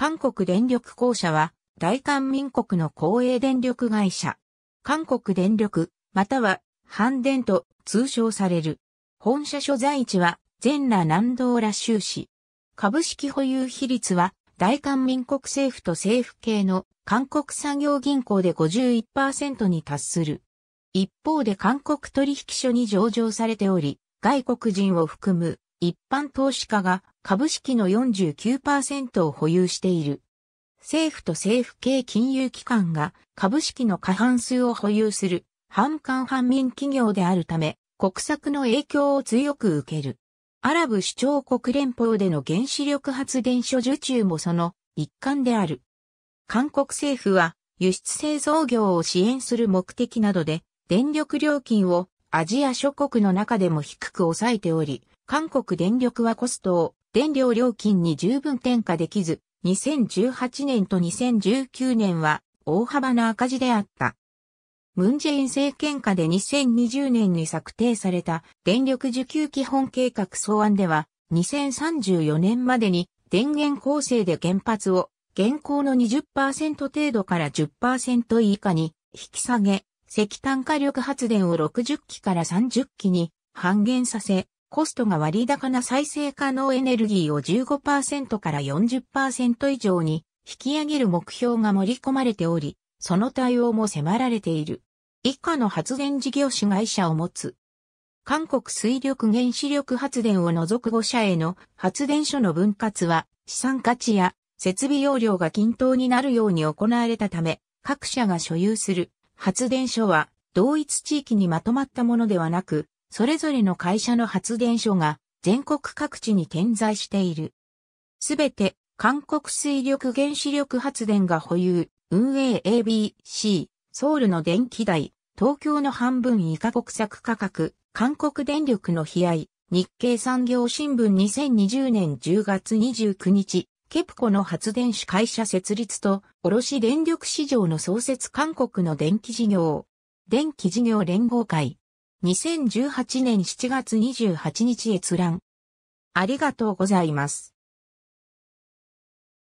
韓国電力公社は、大韓民国の公営電力会社。韓国電力、または、反電と通称される。本社所在地は、全羅南道羅州市。株式保有比率は、大韓民国政府と政府系の韓国産業銀行で51%に達する。一方で韓国取引所に上場されており、外国人を含む一般投資家が株式の49%を保有している。政府と政府系金融機関が株式の過半数を保有する反官反民企業であるため、国策の影響を強く受ける。アラブ首長国連邦での原子力発電所受注もその一環である。韓国政府は輸出製造業を支援する目的などで電力料金をアジア諸国の中でも低く抑えており、韓国電力はコストを電量料金に十分転嫁できず、2018年と2019年は大幅な赤字であった。ムンジェイン政権下で2020年に策定された電力需給基本計画草案では、2034年までに電源構成で原発を現行の20%程度から10%以下に引き下げ、石炭火力発電を60基から30基に半減させ、コストが割高な再生可能エネルギーを15%から40%以上に引き上げる目標が盛り込まれており、その対応も迫られている。以下の発電事業主会社を持つ。韓国水力原子力発電を除く5社への発電所の分割は資産価値や設備容量が均等になるように行われたため、各社が所有する発電所は同一地域にまとまったものではなく、それぞれの会社の発電所が全国各地に点在している。すべて韓国水力原子力発電が保有、運営 ABC、ソウルの電気代、東京の半分以下国策価格、韓国電力の悲哀、日経産業新聞2020年10月29日、ケプコの発電主会社設立と、卸電力市場の創設韓国の電気事業、電気事業連合会、2018年7月28日閲覧。ありがとうございます。